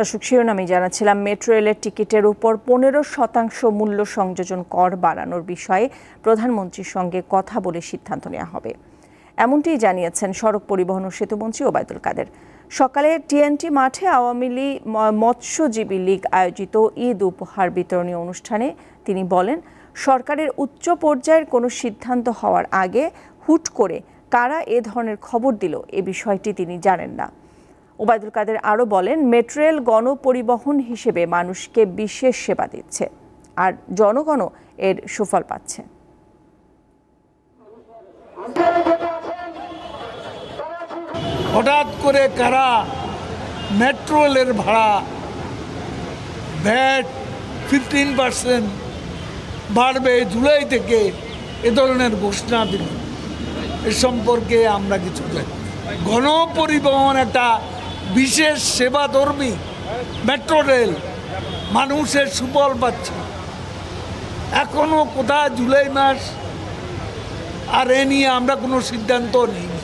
দর্শক শিরোনামে জানাচ্ছিলাম মেট্রো রেলের টিকিটের উপর পনেরো শতাংশ মূল্য সংযোজন কর বাড়ানোর বিষয়ে প্রধানমন্ত্রীর সঙ্গে কথা বলে সিদ্ধান্ত নেওয়া হবে এমনটি জানিয়েছেন সড়ক পরিবহন ও সেতুমন্ত্রী ওবায়দুল কাদের সকালে টিএনটি মাঠে আওয়ামী লীগ মৎস্যজীবী লীগ আয়োজিত ঈদ উপহার বিতরণী অনুষ্ঠানে তিনি বলেন সরকারের উচ্চ পর্যায়ের কোনো সিদ্ধান্ত হওয়ার আগে হুট করে কারা এ ধরনের খবর দিল এ বিষয়টি তিনি জানেন না ওবায়দুল কাদের আরও বলেন মেট্রেল গণপরিবহন হিসেবে মানুষকে বিশেষ সেবা দিচ্ছে আর জনগণও এর সুফল পাচ্ছে হঠাৎ করে কারা মেট্রোলের ভাড়া ভ্যাট ফিফটিন পার্সেন্ট বাড়বে জুলাই থেকে এ ধরনের ঘোষণা দিল এ সম্পর্কে আমরা কিছু জানি গণপরিবহন একটা বিশেষ সেবাধর্মী মেট্রো রেল মানুষের সুফল পাচ্ছে এখনও কোথায় জুলাই মাস আর এ নিয়ে আমরা কোনো সিদ্ধান্ত নিই